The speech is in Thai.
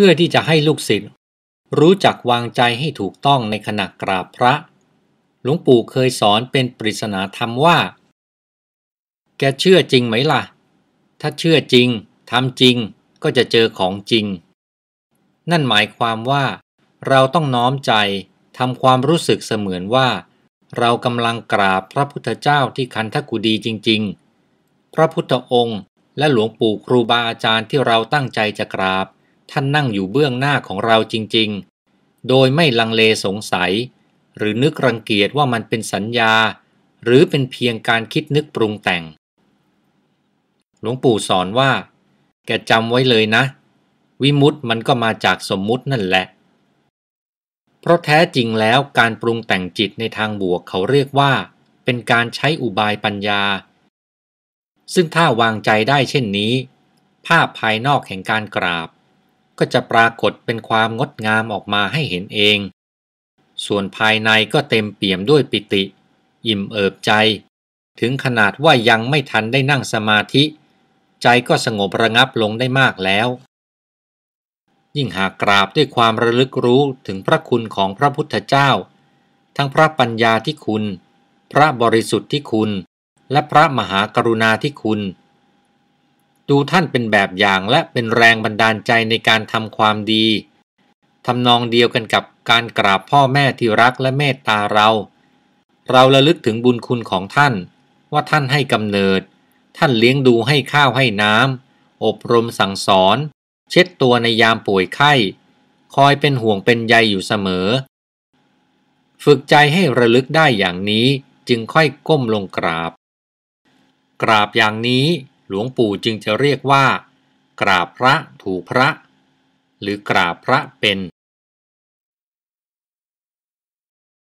พื่อที่จะให้ลูกศิษย์รู้จักวางใจให้ถูกต้องในขณะกราบพระ หลวงปู่เคยสอนเป็นปริศนาธรรมว่า แกเชื่อจริงไหมล่ะ ถ้าเชื่อจริงทำจริงก็จะเจอของจริง นั่นหมายความว่าเราต้องน้อมใจทำความรู้สึกเสมือนว่า เรากำลังกราบพระพุทธเจ้าที่คันทกุดีจริง ๆ พระพุทธองค์และหลวงปู่ครูบาอาจารย์ที่เราตั้งใจจะกราบท่านนั่งอยู่เบื้องหน้าของเราจริงๆ โดยไม่ลังเลสงสัย หรือนึกรังเกียจว่ามันเป็นสัญญา หรือเป็นเพียงการคิดนึกปรุงแต่งหลวงปู่สอนว่า แกจำไว้เลยนะวิมุตต์มันก็มาจากสมมุตินั่นแหละ เพราะแท้จริงแล้วการปรุงแต่งจิตในทางบวกเขาเรียกว่า เป็นการใช้อุบายปัญญา ซึ่งถ้าวางใจได้เช่นนี้ ภาพภายนอกแห่งการกราบก็จะปรากฏเป็นความงดงามออกมาให้เห็นเอง ส่วนภายในก็เต็มเปี่ยมด้วยปิติ อิ่มเอิบใจ ถึงขนาดว่ายังไม่ทันได้นั่งสมาธิ ใจก็สงบระงับลงได้มากแล้ว ยิ่งหากกราบด้วยความระลึกรู้ถึงพระคุณของพระพุทธเจ้า ทั้งพระปัญญาที่คุณ พระบริสุทธิ์ที่คุณและพระมหากรุณาที่คุณดูท่านเป็นแบบอย่างและเป็นแรงบันดาลใจในการทำความดีทำนองเดียวกันกับการกราบพ่อแม่ที่รักและเมตตาเรา เราระลึกถึงบุญคุณของท่าน ว่าท่านให้กำเนิด ท่านเลี้ยงดูให้ข้าวให้น้ำอบรมสั่งสอน เช็ดตัวในยามป่วยไข้คอยเป็นห่วงเป็นใยอยู่เสมอ ฝึกใจให้ระลึกได้อย่างนี้จึงค่อยก้มลงกราบ กราบอย่างนี้หลวงปู่จึงจะเรียกว่า กราบพระถูกพระหรือกราบพระเป็น